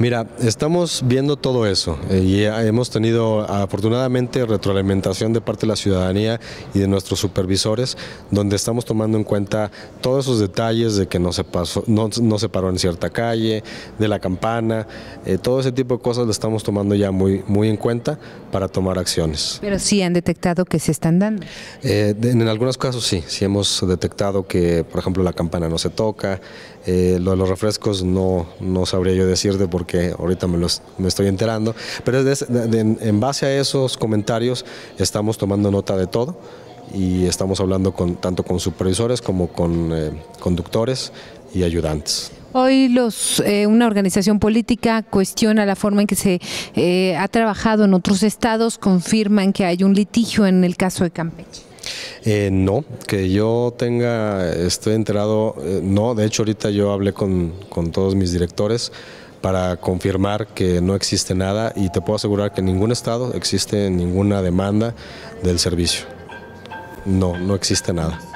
Mira, estamos viendo todo eso eh, y hemos tenido afortunadamente retroalimentación de parte de la ciudadanía y de nuestros supervisores, donde estamos tomando en cuenta todos esos detalles de que no se, pasó, no, se paró en cierta calle, de la campana, eh, todo ese tipo de cosas lo estamos tomando ya muy, muy en cuenta para tomar acciones. Pero sí han detectado que se están dando. en, eh, en algunos casos sí, sí hemos detectado que, por ejemplo, la campana no se toca, lo de los refrescos no, no sabría yo decir de por qué que ahorita me, estoy enterando, pero en base a esos comentarios estamos tomando nota de todo y estamos hablando con, tanto con supervisores como con eh, conductores y ayudantes. Hoy los, eh, una organización política cuestiona la forma en que se eh, ha trabajado en otros estados, confirman que hay un litigio en el caso de Campeche. Eh, no, que yo tenga, estoy enterado, eh, no, de hecho ahorita yo hablé con todos mis directores para confirmar que no existe nada y te puedo asegurar que en ningún estado existe ninguna demanda del servicio. No, no existe nada.